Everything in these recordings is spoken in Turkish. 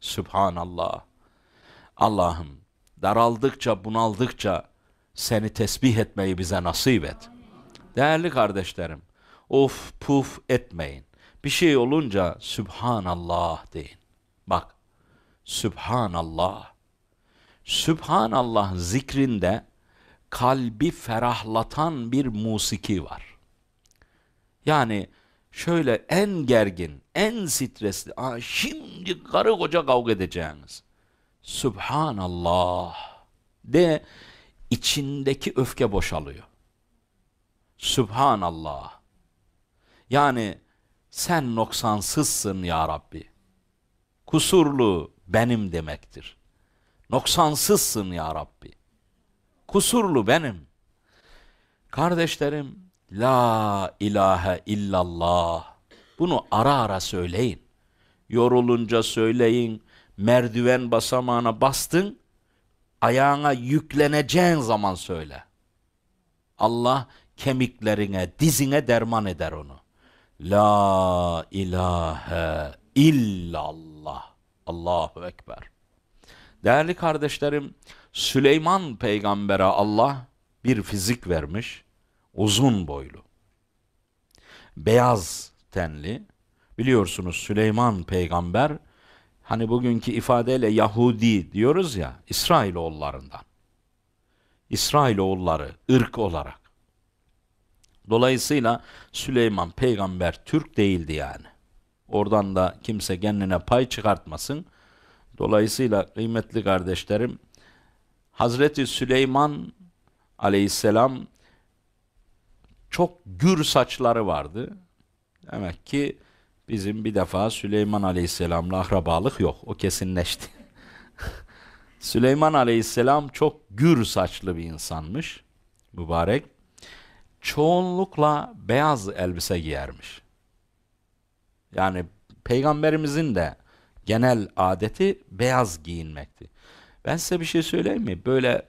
Subhanallah, Allah'ım daraldıkça bunaldıkça seni tesbih etmeyi bize nasip et. Değerli kardeşlerim of puf etmeyin. Bir şey olunca Subhanallah deyin. Bak Subhanallah, Subhanallah zikrinde kalbi ferahlatan bir musiki var. Yani şöyle en gergin, en stresli, Aa, şimdi karı koca kavga edeceğiniz. Subhanallah de içindeki öfke boşalıyor. Subhanallah. Yani sen noksansızsın ya Rabbi. Kusurlu benim demektir. Noksansızsın ya Rabbi. Kusurlu benim. Kardeşlerim La ilahe illallah. Bunu ara ara söyleyin. Yorulunca söyleyin. Merdiven basamağına bastın. Ayağına yükleneceğin zaman söyle. Allah kemiklerine, dizine derman eder onu. La ilahe illallah. Allahu Ekber. Değerli kardeşlerim, Süleyman peygambere Allah bir fizik vermiş uzun boylu, beyaz tenli, biliyorsunuz Süleyman peygamber, hani bugünkü ifadeyle Yahudi diyoruz ya, İsrailoğullarından. İsrailoğulları, ırk olarak. Dolayısıyla Süleyman peygamber Türk değildi yani. Oradan da kimse kendine pay çıkartmasın. Dolayısıyla kıymetli kardeşlerim, Hazreti Süleyman aleyhisselam çok gür saçları vardı. Demek ki bizim bir defa Süleyman Aleyhisselam'la akrabalık yok. O kesinleşti. Süleyman Aleyhisselam çok gür saçlı bir insanmış. Mübarek. Çoğunlukla beyaz elbise giyermiş. Yani peygamberimizin de genel adeti beyaz giyinmekti. Ben size bir şey söyleyeyim mi? Böyle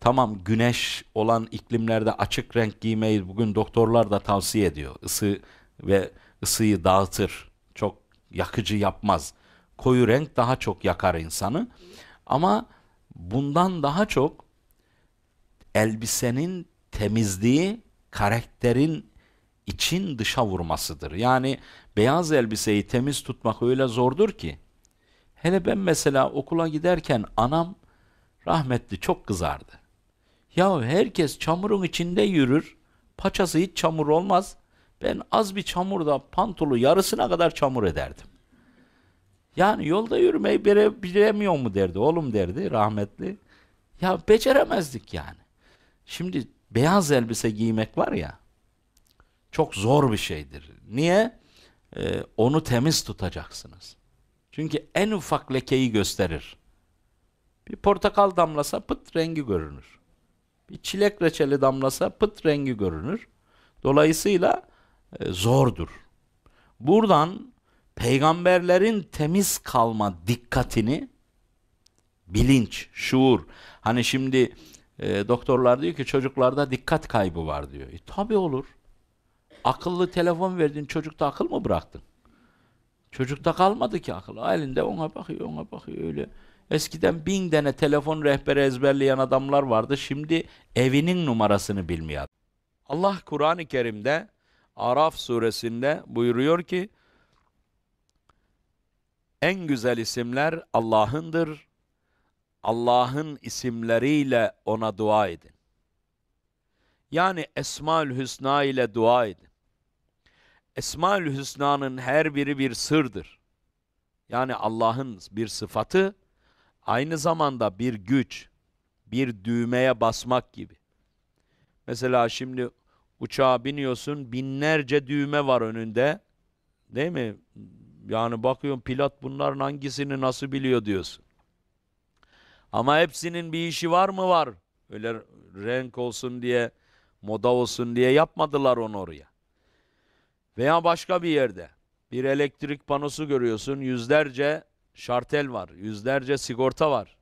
Tamam güneş olan iklimlerde açık renk giymeyi bugün doktorlar da tavsiye ediyor. Isı ve ısıyı dağıtır. Çok yakıcı yapmaz. Koyu renk daha çok yakar insanı. Ama bundan daha çok elbisenin temizliği karakterin için dışa vurmasıdır. Yani beyaz elbiseyi temiz tutmak öyle zordur ki. Hele ben mesela okula giderken anam rahmetli çok kızardı. Ya herkes çamurun içinde yürür. Paçası hiç çamur olmaz. Ben az bir çamurda pantolu yarısına kadar çamur ederdim. Yani yolda yürümeyi bire, bilemiyor mu derdi. Oğlum derdi rahmetli. Ya beceremezdik yani. Şimdi beyaz elbise giymek var ya çok zor bir şeydir. Niye? Ee, onu temiz tutacaksınız. Çünkü en ufak lekeyi gösterir. Bir portakal damlasa pıt rengi görünür bir çilek reçeli damlasa pıt rengi görünür. Dolayısıyla e, zordur. Buradan peygamberlerin temiz kalma dikkatini bilinç, şuur. Hani şimdi e, doktorlar diyor ki çocuklarda dikkat kaybı var diyor. E, tabii olur. Akıllı telefon verdin çocukta akıl mı bıraktın? Çocukta kalmadı ki akıl. Elinde ona bakıyor, ona bakıyor öyle. Eskiden bin tane telefon rehberi ezberleyen adamlar vardı. Şimdi evinin numarasını bilmiyor. Allah Kur'an-ı Kerim'de Araf suresinde buyuruyor ki en güzel isimler Allah'ındır. Allah'ın isimleriyle ona dua edin. Yani Esmaül Hüsna ile dua edin. Esmaül Hüsna'nın her biri bir sırdır. Yani Allah'ın bir sıfatı aynı zamanda bir güç, bir düğmeye basmak gibi. Mesela şimdi uçağa biniyorsun binlerce düğme var önünde. Değil mi? Yani bakıyorsun pilot bunların hangisini nasıl biliyor diyorsun. Ama hepsinin bir işi var mı var? Öyle renk olsun diye, moda olsun diye yapmadılar onu oraya. Veya başka bir yerde bir elektrik panosu görüyorsun yüzlerce şartel var, yüzlerce sigorta var.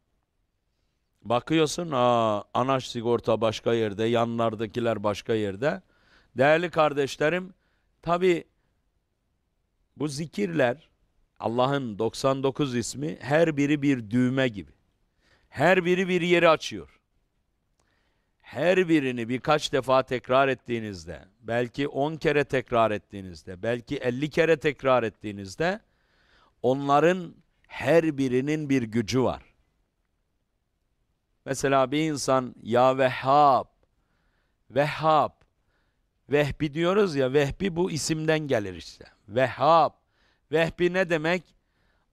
Bakıyorsun, aa, anaş sigorta başka yerde, yanlardakiler başka yerde. Değerli kardeşlerim, tabi bu zikirler, Allah'ın 99 ismi her biri bir düğme gibi. Her biri bir yeri açıyor. Her birini birkaç defa tekrar ettiğinizde, belki 10 kere tekrar ettiğinizde, belki 50 kere tekrar ettiğinizde onların her birinin bir gücü var. Mesela bir insan ya Vehhab, Vehhab, Vehbi diyoruz ya, Vehbi bu isimden gelir işte. Vehhab, Vehbi ne demek?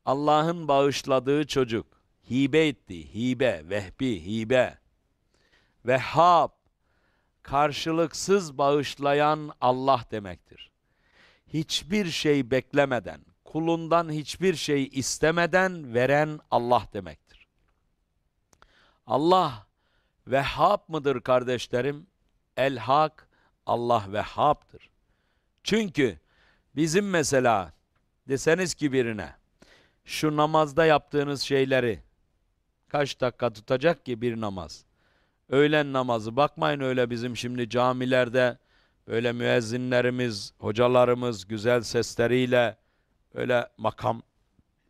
Allah'ın bağışladığı çocuk, hibe etti, hibe, Vehbi, hibe. Vehhab, karşılıksız bağışlayan Allah demektir. Hiçbir şey beklemeden, kulundan hiçbir şey istemeden veren Allah demektir. Allah Vehhab mıdır kardeşlerim? El Hak Allah Vehhab'dır. Çünkü bizim mesela deseniz ki birine şu namazda yaptığınız şeyleri kaç dakika tutacak ki bir namaz? Öğlen namazı bakmayın öyle bizim şimdi camilerde böyle müezzinlerimiz, hocalarımız güzel sesleriyle öyle makam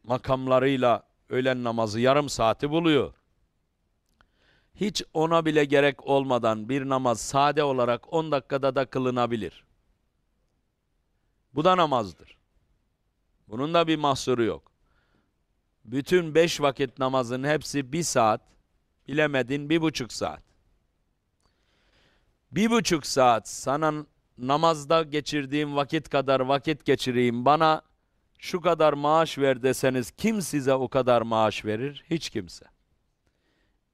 makamlarıyla öğlen namazı yarım saati buluyor. Hiç ona bile gerek olmadan bir namaz sade olarak 10 dakikada da kılınabilir. Bu da namazdır. Bunun da bir mahsuru yok. Bütün beş vakit namazın hepsi bir saat, bilemedin bir buçuk saat. Bir buçuk saat sana namazda geçirdiğim vakit kadar vakit geçireyim bana şu kadar maaş ver deseniz kim size o kadar maaş verir? Hiç kimse.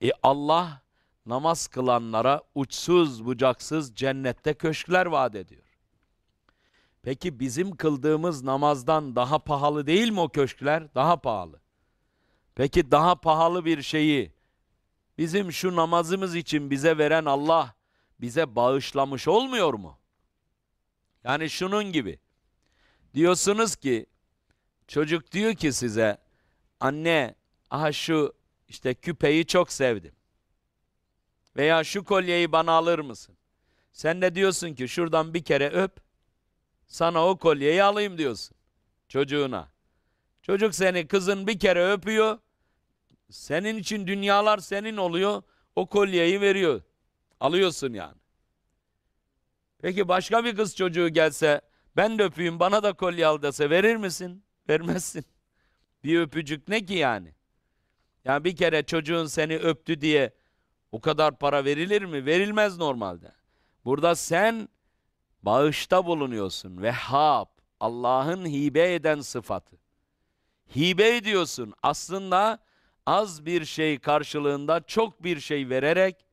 E Allah namaz kılanlara uçsuz bucaksız cennette köşkler vaat ediyor. Peki bizim kıldığımız namazdan daha pahalı değil mi o köşkler? Daha pahalı. Peki daha pahalı bir şeyi bizim şu namazımız için bize veren Allah bize bağışlamış olmuyor mu? Yani şunun gibi. Diyorsunuz ki Çocuk diyor ki size anne aha şu işte küpeyi çok sevdim. Veya şu kolyeyi bana alır mısın? Sen de diyorsun ki şuradan bir kere öp sana o kolyeyi alayım diyorsun çocuğuna. Çocuk seni kızın bir kere öpüyor. Senin için dünyalar senin oluyor. O kolyeyi veriyor. Alıyorsun yani. Peki başka bir kız çocuğu gelse ben de öpeyim bana da kolye al dese verir misin? Vermezsin. Bir öpücük ne ki yani? Yani bir kere çocuğun seni öptü diye o kadar para verilir mi? Verilmez normalde. Burada sen bağışta bulunuyorsun. Vehhab, Allah'ın hibe eden sıfatı. Hibe ediyorsun. Aslında az bir şey karşılığında çok bir şey vererek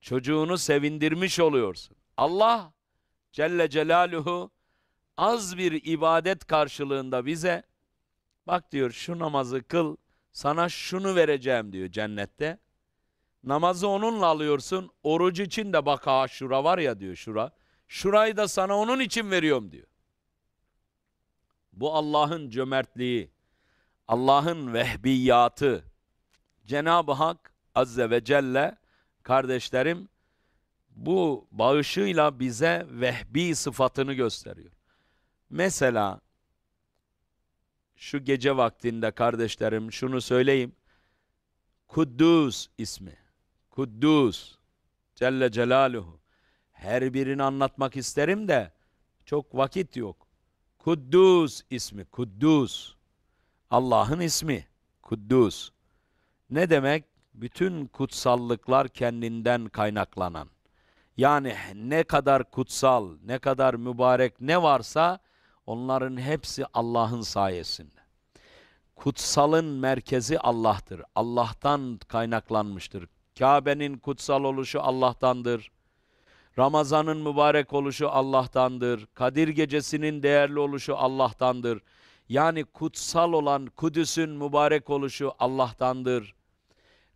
çocuğunu sevindirmiş oluyorsun. Allah Celle Celaluhu az bir ibadet karşılığında bize bak diyor şu namazı kıl sana şunu vereceğim diyor cennette. Namazı onunla alıyorsun. orucu için de bak ha şura var ya diyor şura. Şurayı da sana onun için veriyorum diyor. Bu Allah'ın cömertliği, Allah'ın vehbiyatı. Cenab-ı Hak Azze ve Celle kardeşlerim bu bağışıyla bize vehbi sıfatını gösteriyor. Mesela şu gece vaktinde kardeşlerim şunu söyleyeyim. Kuddus ismi. Kuddus Celle Celaluhu. Her birini anlatmak isterim de çok vakit yok. Kuddus ismi. Kuddus. Allah'ın ismi. Kuddus. Ne demek? Bütün kutsallıklar kendinden kaynaklanan. Yani ne kadar kutsal, ne kadar mübarek ne varsa Onların hepsi Allah'ın sayesinde. Kutsalın merkezi Allah'tır. Allah'tan kaynaklanmıştır. Kabe'nin kutsal oluşu Allah'tandır. Ramazan'ın mübarek oluşu Allah'tandır. Kadir gecesinin değerli oluşu Allah'tandır. Yani kutsal olan Kudüs'ün mübarek oluşu Allah'tandır.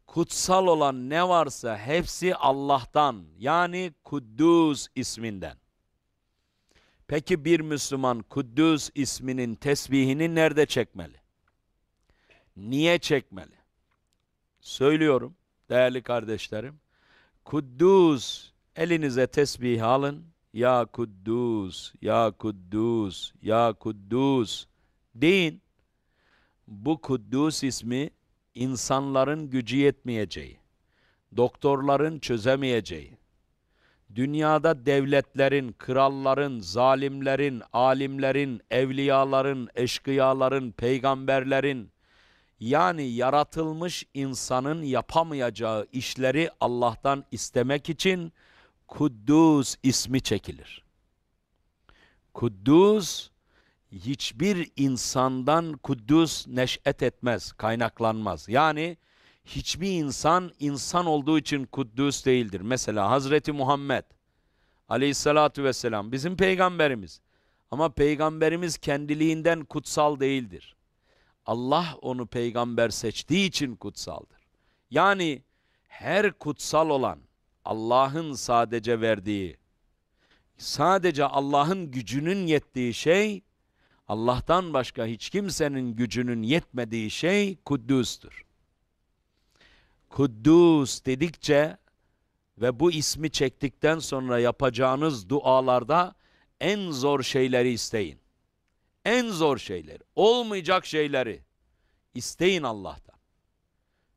Kutsal olan ne varsa hepsi Allah'tan yani Kuddus isminden. Peki bir Müslüman Kuddüs isminin tesbihini nerede çekmeli? Niye çekmeli? Söylüyorum değerli kardeşlerim. Kuddüs elinize tesbih alın. Ya Kuddüs, Ya Kuddüs, Ya Kuddüs deyin. Bu Kuddüs ismi insanların gücü yetmeyeceği, doktorların çözemeyeceği, dünyada devletlerin, kralların, zalimlerin, alimlerin, evliyaların, eşkıyaların, peygamberlerin yani yaratılmış insanın yapamayacağı işleri Allah'tan istemek için Kuddus ismi çekilir. Kuddus hiçbir insandan Kuddus neş'et etmez, kaynaklanmaz. Yani hiçbir insan insan olduğu için kuddüs değildir. Mesela Hazreti Muhammed aleyhissalatu vesselam bizim peygamberimiz. Ama peygamberimiz kendiliğinden kutsal değildir. Allah onu peygamber seçtiği için kutsaldır. Yani her kutsal olan Allah'ın sadece verdiği, sadece Allah'ın gücünün yettiği şey, Allah'tan başka hiç kimsenin gücünün yetmediği şey Kuddüs'tür. Kuddus dedikçe ve bu ismi çektikten sonra yapacağınız dualarda en zor şeyleri isteyin. En zor şeyleri, olmayacak şeyleri isteyin Allah'tan.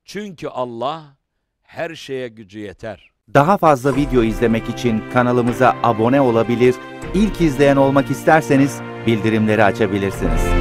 Çünkü Allah her şeye gücü yeter. Daha fazla video izlemek için kanalımıza abone olabilir, ilk izleyen olmak isterseniz bildirimleri açabilirsiniz.